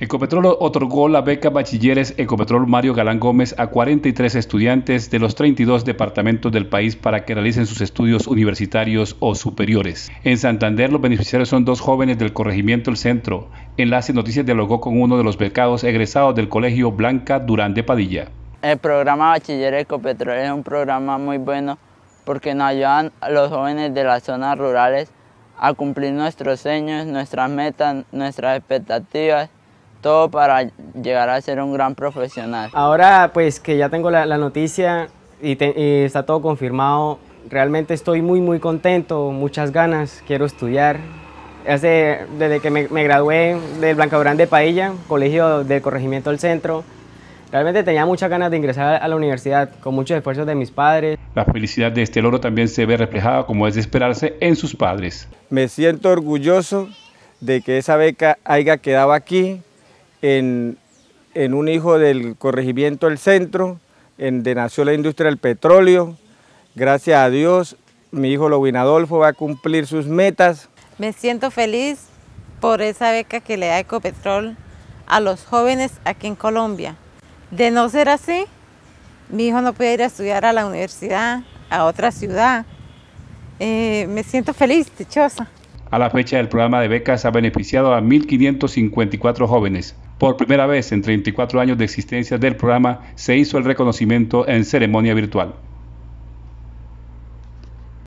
Ecopetrol otorgó la beca Bachilleres Ecopetrol Mario Galán Gómez a 43 estudiantes de los 32 departamentos del país para que realicen sus estudios universitarios o superiores. En Santander, los beneficiarios son dos jóvenes del corregimiento El Centro. Enlace Noticias dialogó con uno de los becados egresados del colegio Blanca Durán de Padilla. El programa Bachilleres Ecopetrol es un programa muy bueno porque nos ayudan a los jóvenes de las zonas rurales a cumplir nuestros sueños, nuestras metas, nuestras expectativas todo para llegar a ser un gran profesional. Ahora pues que ya tengo la, noticia y, está todo confirmado, realmente estoy muy muy contento, muchas ganas, quiero estudiar, Hace, desde que me, gradué del Blanca Durán de Pailla, colegio del corregimiento del centro, realmente tenía muchas ganas de ingresar a la universidad con muchos esfuerzos de mis padres. La felicidad de este loro también se ve reflejada, como es de esperarse, en sus padres. Me siento orgulloso de que esa beca haya quedado aquí, en, un hijo del corregimiento del centro, en donde nació la industria del petróleo. Gracias a Dios, mi hijo Lobin Adolfo va a cumplir sus metas. Me siento feliz por esa beca que le da Ecopetrol a los jóvenes aquí en Colombia. De no ser así, mi hijo no puede ir a estudiar a la universidad, a otra ciudad. Eh, me siento feliz, dichosa. A la fecha, el programa de becas ha beneficiado a 1.554 jóvenes. Por primera vez en 34 años de existencia del programa, se hizo el reconocimiento en ceremonia virtual.